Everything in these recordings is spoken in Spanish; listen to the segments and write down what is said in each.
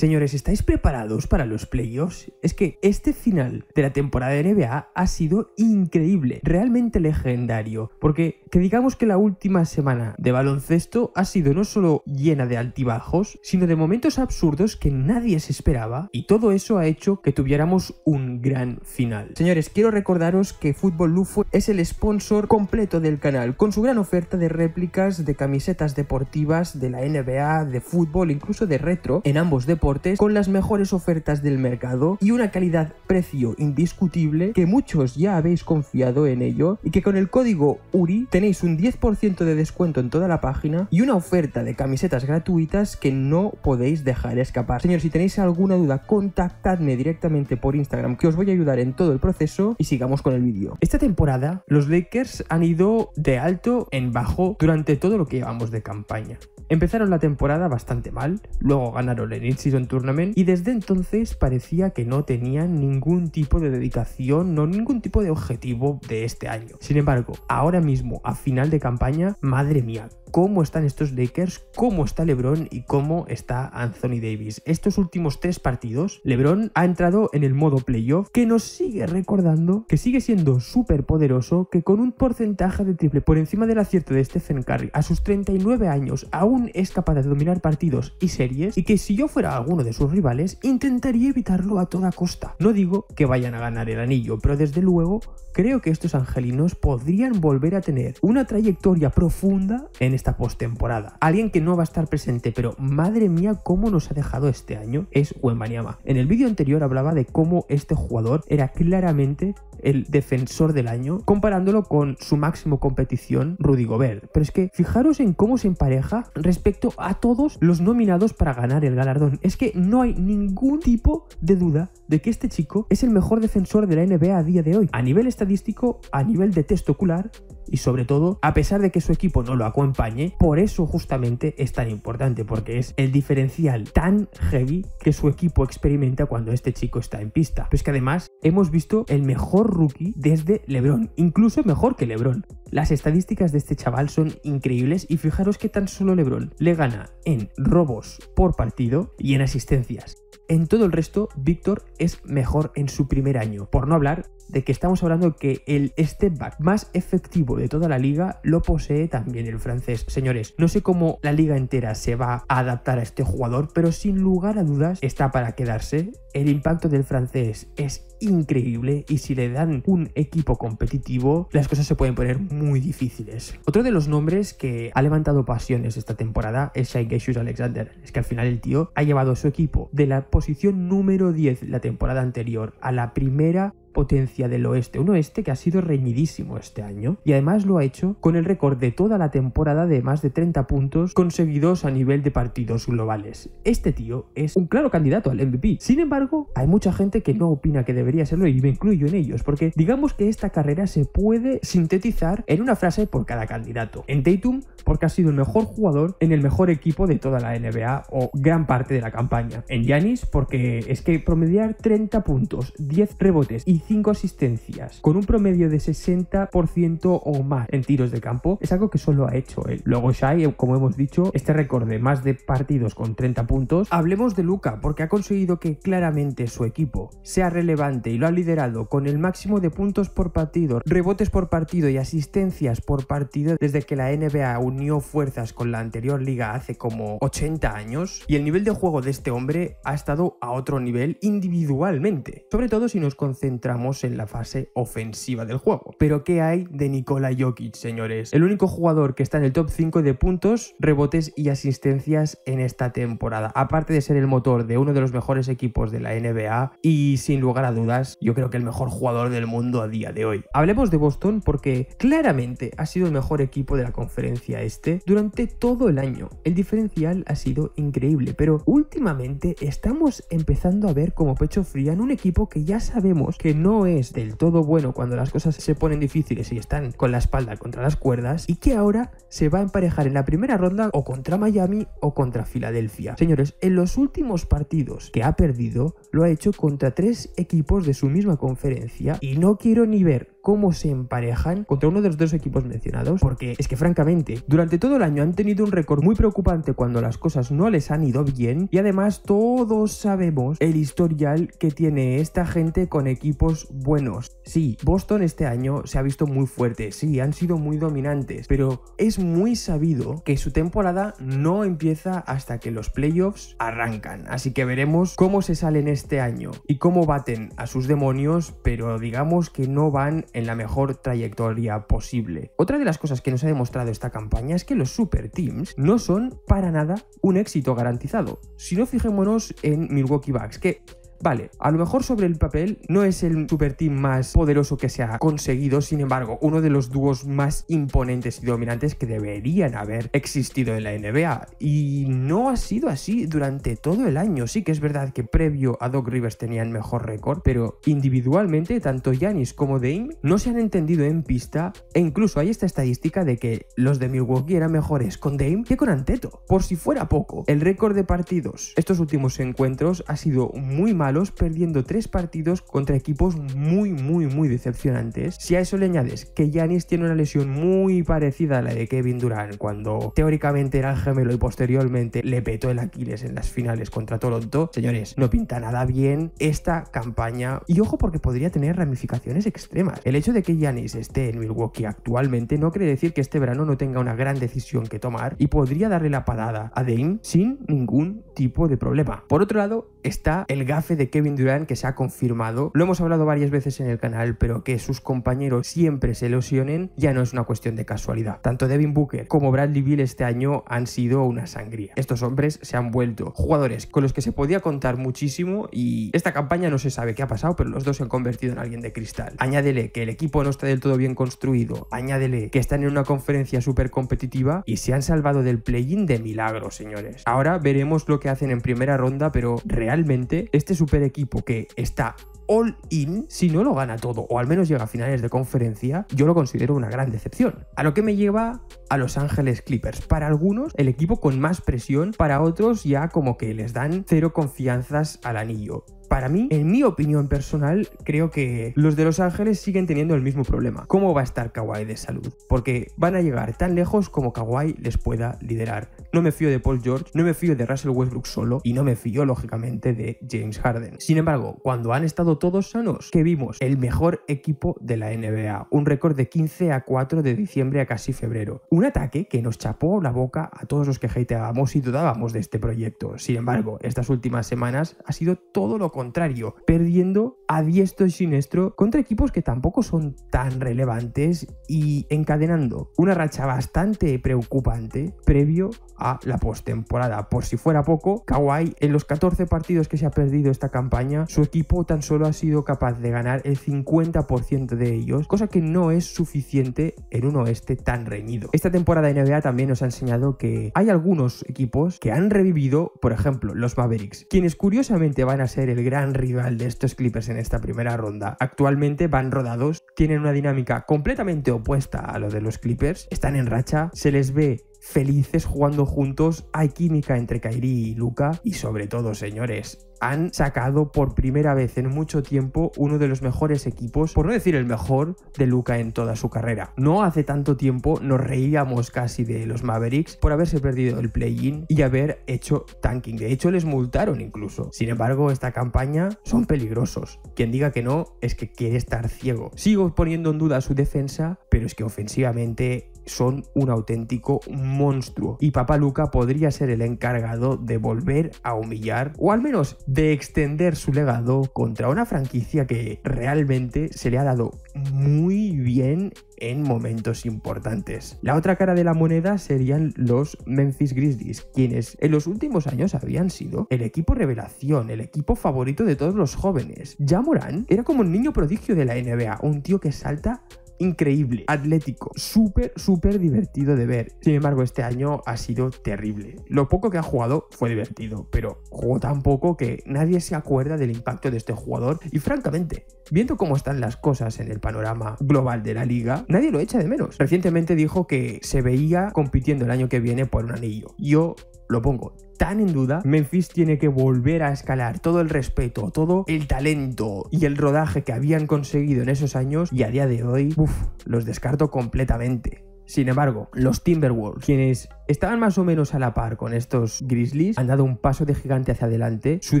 Señores, ¿estáis preparados para los playoffs? Es que este final de la temporada de NBA ha sido increíble, realmente legendario, porque que digamos que la última semana de baloncesto ha sido no solo llena de altibajos, sino de momentos absurdos que nadie se esperaba, y todo eso ha hecho que tuviéramos un gran final. Señores, quiero recordaros que Fútbol Lufo es el sponsor completo del canal, con su gran oferta de réplicas de camisetas deportivas de la NBA, de fútbol, incluso de retro, en ambos deportes con las mejores ofertas del mercado y una calidad-precio indiscutible que muchos ya habéis confiado en ello y que con el código URI tenéis un 10% de descuento en toda la página y una oferta de camisetas gratuitas que no podéis dejar escapar. Señor, si tenéis alguna duda, contactadme directamente por Instagram que os voy a ayudar en todo el proceso y sigamos con el vídeo. Esta temporada los Lakers han ido de alto en bajo durante todo lo que llevamos de campaña. Empezaron la temporada bastante mal, luego ganaron el in turnamen Tournament y desde entonces parecía que no tenían ningún tipo de dedicación, no ningún tipo de objetivo de este año. Sin embargo, ahora mismo, a final de campaña, madre mía, cómo están estos Lakers, cómo está LeBron y cómo está Anthony Davis. Estos últimos tres partidos, LeBron ha entrado en el modo playoff que nos sigue recordando que sigue siendo súper poderoso, que con un porcentaje de triple por encima del acierto de Stephen Curry a sus 39 años aún es capaz de dominar partidos y series y que si yo fuera a uno de sus rivales, intentaría evitarlo a toda costa. No digo que vayan a ganar el anillo, pero desde luego creo que estos angelinos podrían volver a tener una trayectoria profunda en esta postemporada. Alguien que no va a estar presente, pero madre mía cómo nos ha dejado este año, es Wembanyama. En el vídeo anterior hablaba de cómo este jugador era claramente el defensor del año, comparándolo con su máximo competición, Rudy Gobert. Pero es que fijaros en cómo se empareja respecto a todos los nominados para ganar el galardón. Es que no hay ningún tipo de duda de que este chico es el mejor defensor de la NBA a día de hoy. A nivel estadístico, a nivel de testocular ocular, y sobre todo, a pesar de que su equipo no lo acompañe, por eso justamente es tan importante, porque es el diferencial tan heavy que su equipo experimenta cuando este chico está en pista. Pues que además hemos visto el mejor rookie desde Lebron, incluso mejor que Lebron. Las estadísticas de este chaval son increíbles y fijaros que tan solo Lebron le gana en robos por partido y en asistencias. En todo el resto, Víctor es mejor en su primer año, por no hablar de que estamos hablando que el step back más efectivo de toda la liga lo posee también el francés. Señores, no sé cómo la liga entera se va a adaptar a este jugador, pero sin lugar a dudas está para quedarse el impacto del francés es increíble y si le dan un equipo competitivo, las cosas se pueden poner muy difíciles. Otro de los nombres que ha levantado pasiones esta temporada es Shai Alexander. Es que al final el tío ha llevado a su equipo de la posición número 10 la temporada anterior a la primera potencia del oeste, un oeste que ha sido reñidísimo este año y además lo ha hecho con el récord de toda la temporada de más de 30 puntos conseguidos a nivel de partidos globales. Este tío es un claro candidato al MVP. Sin embargo, hay mucha gente que no opina que debería serlo y me incluyo en ellos, porque digamos que esta carrera se puede sintetizar en una frase por cada candidato. En Tatum, porque ha sido el mejor jugador en el mejor equipo de toda la NBA o gran parte de la campaña. En Yanis, porque es que promediar 30 puntos, 10 rebotes y cinco asistencias, con un promedio de 60% o más en tiros de campo, es algo que solo ha hecho él. Luego Shai, como hemos dicho, este récord de más de partidos con 30 puntos. Hablemos de Luca, porque ha conseguido que claramente su equipo sea relevante y lo ha liderado con el máximo de puntos por partido, rebotes por partido y asistencias por partido desde que la NBA unió fuerzas con la anterior liga hace como 80 años. Y el nivel de juego de este hombre ha estado a otro nivel individualmente, sobre todo si nos concentramos en la fase ofensiva del juego. Pero ¿qué hay de Nikola Jokic, señores? El único jugador que está en el top 5 de puntos, rebotes y asistencias en esta temporada. Aparte de ser el motor de uno de los mejores equipos de la NBA y sin lugar a dudas, yo creo que el mejor jugador del mundo a día de hoy. Hablemos de Boston porque claramente ha sido el mejor equipo de la conferencia este durante todo el año. El diferencial ha sido increíble, pero últimamente estamos empezando a ver como pecho fría en un equipo que ya sabemos que no es del todo bueno cuando las cosas se ponen difíciles y están con la espalda contra las cuerdas y que ahora se va a emparejar en la primera ronda o contra Miami o contra Filadelfia. Señores, en los últimos partidos que ha perdido lo ha hecho contra tres equipos de su misma conferencia y no quiero ni ver cómo se emparejan contra uno de los dos equipos mencionados, porque es que francamente, durante todo el año han tenido un récord muy preocupante cuando las cosas no les han ido bien y además todos sabemos el historial que tiene esta gente con equipos buenos. Sí, Boston este año se ha visto muy fuerte, sí, han sido muy dominantes, pero es muy sabido que su temporada no empieza hasta que los playoffs arrancan, así que veremos cómo se salen este año y cómo baten a sus demonios, pero digamos que no van en la mejor trayectoria posible. Otra de las cosas que nos ha demostrado esta campaña es que los super teams no son para nada un éxito garantizado. Si no, fijémonos en Milwaukee Bucks, que Vale, a lo mejor sobre el papel no es el super team más poderoso que se ha conseguido, sin embargo, uno de los dúos más imponentes y dominantes que deberían haber existido en la NBA. Y no ha sido así durante todo el año. Sí que es verdad que previo a Doc Rivers tenían mejor récord, pero individualmente, tanto Yanis como Dame no se han entendido en pista, e incluso hay esta estadística de que los de Milwaukee eran mejores con Dame que con Anteto. Por si fuera poco, el récord de partidos estos últimos encuentros ha sido muy malo perdiendo tres partidos contra equipos muy, muy, muy decepcionantes. Si a eso le añades que Yanis tiene una lesión muy parecida a la de Kevin Durant, cuando teóricamente era el gemelo y posteriormente le petó el Aquiles en las finales contra Toronto, señores, no pinta nada bien esta campaña. Y ojo porque podría tener ramificaciones extremas. El hecho de que Yanis esté en Milwaukee actualmente no quiere decir que este verano no tenga una gran decisión que tomar y podría darle la parada a Dame sin ningún tipo de problema. Por otro lado, está el gafe de Kevin Durant que se ha confirmado. Lo hemos hablado varias veces en el canal, pero que sus compañeros siempre se ilusionen ya no es una cuestión de casualidad. Tanto Devin Booker como Bradley Beal este año han sido una sangría. Estos hombres se han vuelto jugadores con los que se podía contar muchísimo y esta campaña no se sabe qué ha pasado, pero los dos se han convertido en alguien de cristal. Añádele que el equipo no está del todo bien construido, añádele que están en una conferencia súper competitiva y se han salvado del play-in de milagro, señores. Ahora veremos lo que hacen en primera ronda, pero realmente este un super equipo que está all in, si no lo gana todo o al menos llega a finales de conferencia, yo lo considero una gran decepción. A lo que me lleva a Los Ángeles Clippers. Para algunos, el equipo con más presión, para otros ya como que les dan cero confianzas al anillo para mí, en mi opinión personal, creo que los de Los Ángeles siguen teniendo el mismo problema. ¿Cómo va a estar Kawhi de salud? Porque van a llegar tan lejos como Kawhi les pueda liderar. No me fío de Paul George, no me fío de Russell Westbrook solo y no me fío, lógicamente, de James Harden. Sin embargo, cuando han estado todos sanos, que vimos el mejor equipo de la NBA, un récord de 15 a 4 de diciembre a casi febrero. Un ataque que nos chapó la boca a todos los que hateábamos y dudábamos de este proyecto. Sin embargo, estas últimas semanas ha sido todo lo contrario, perdiendo a diestro y siniestro contra equipos que tampoco son tan relevantes y encadenando una racha bastante preocupante previo a la postemporada. Por si fuera poco, kawaii en los 14 partidos que se ha perdido esta campaña, su equipo tan solo ha sido capaz de ganar el 50% de ellos, cosa que no es suficiente en un oeste tan reñido. Esta temporada de NBA también nos ha enseñado que hay algunos equipos que han revivido, por ejemplo, los Mavericks, quienes curiosamente van a ser el gran rival de estos Clippers en esta primera ronda. Actualmente van rodados, tienen una dinámica completamente opuesta a lo de los Clippers, están en racha, se les ve felices jugando juntos, hay química entre Kairi y Luca y sobre todo, señores, han sacado por primera vez en mucho tiempo uno de los mejores equipos, por no decir el mejor, de Luca en toda su carrera. No hace tanto tiempo nos reíamos casi de los Mavericks por haberse perdido el play-in y haber hecho tanking. De hecho, les multaron incluso. Sin embargo, esta campaña son peligrosos. Quien diga que no es que quiere estar ciego. Sigo poniendo en duda su defensa, pero es que ofensivamente son un auténtico monstruo y Papa Luca podría ser el encargado de volver a humillar o al menos de extender su legado contra una franquicia que realmente se le ha dado muy bien en momentos importantes. La otra cara de la moneda serían los Memphis Grizzlies, quienes en los últimos años habían sido el equipo revelación, el equipo favorito de todos los jóvenes. Ya era como un niño prodigio de la NBA, un tío que salta increíble, atlético, súper, súper divertido de ver. Sin embargo, este año ha sido terrible. Lo poco que ha jugado fue divertido, pero jugó tan poco que nadie se acuerda del impacto de este jugador y francamente, viendo cómo están las cosas en el panorama global de la liga, nadie lo echa de menos. Recientemente dijo que se veía compitiendo el año que viene por un anillo. Yo lo pongo tan en duda, Memphis tiene que volver a escalar todo el respeto, todo el talento y el rodaje que habían conseguido en esos años y a día de hoy, uff, los descarto completamente. Sin embargo, los Timberwolves, quienes estaban más o menos a la par con estos Grizzlies, han dado un paso de gigante hacia adelante. Su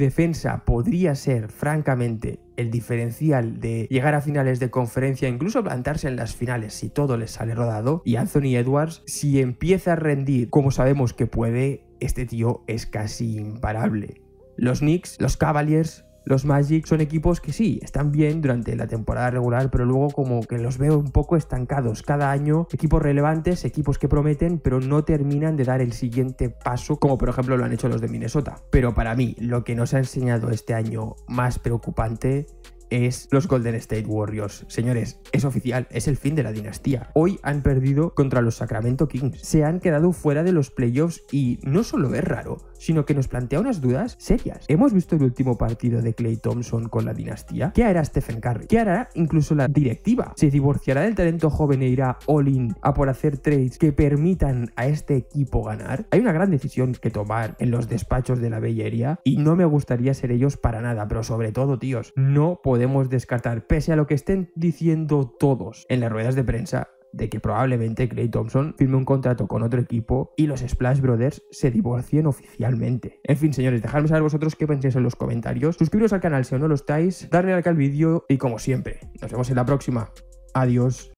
defensa podría ser, francamente, el diferencial de llegar a finales de conferencia, incluso plantarse en las finales si todo les sale rodado. Y Anthony Edwards, si empieza a rendir como sabemos que puede, este tío es casi imparable. Los Knicks, los Cavaliers, los Magic son equipos que sí, están bien durante la temporada regular, pero luego como que los veo un poco estancados cada año. Equipos relevantes, equipos que prometen, pero no terminan de dar el siguiente paso, como por ejemplo lo han hecho los de Minnesota. Pero para mí, lo que nos ha enseñado este año más preocupante es los Golden State Warriors. Señores, es oficial, es el fin de la dinastía. Hoy han perdido contra los Sacramento Kings. Se han quedado fuera de los playoffs y no solo es raro, sino que nos plantea unas dudas serias. Hemos visto el último partido de Clay Thompson con la dinastía. ¿Qué hará Stephen Curry? ¿Qué hará incluso la directiva? ¿Se divorciará del talento joven e irá all-in a por hacer trades que permitan a este equipo ganar? Hay una gran decisión que tomar en los despachos de la Bellería y no me gustaría ser ellos para nada, pero sobre todo, tíos, no podemos podemos descartar, pese a lo que estén diciendo todos en las ruedas de prensa, de que probablemente Clay Thompson firme un contrato con otro equipo y los Splash Brothers se divorcien oficialmente. En fin, señores, dejadme saber vosotros qué pensáis en los comentarios. Suscribiros al canal si aún no lo estáis, darle like al vídeo y como siempre, nos vemos en la próxima. Adiós.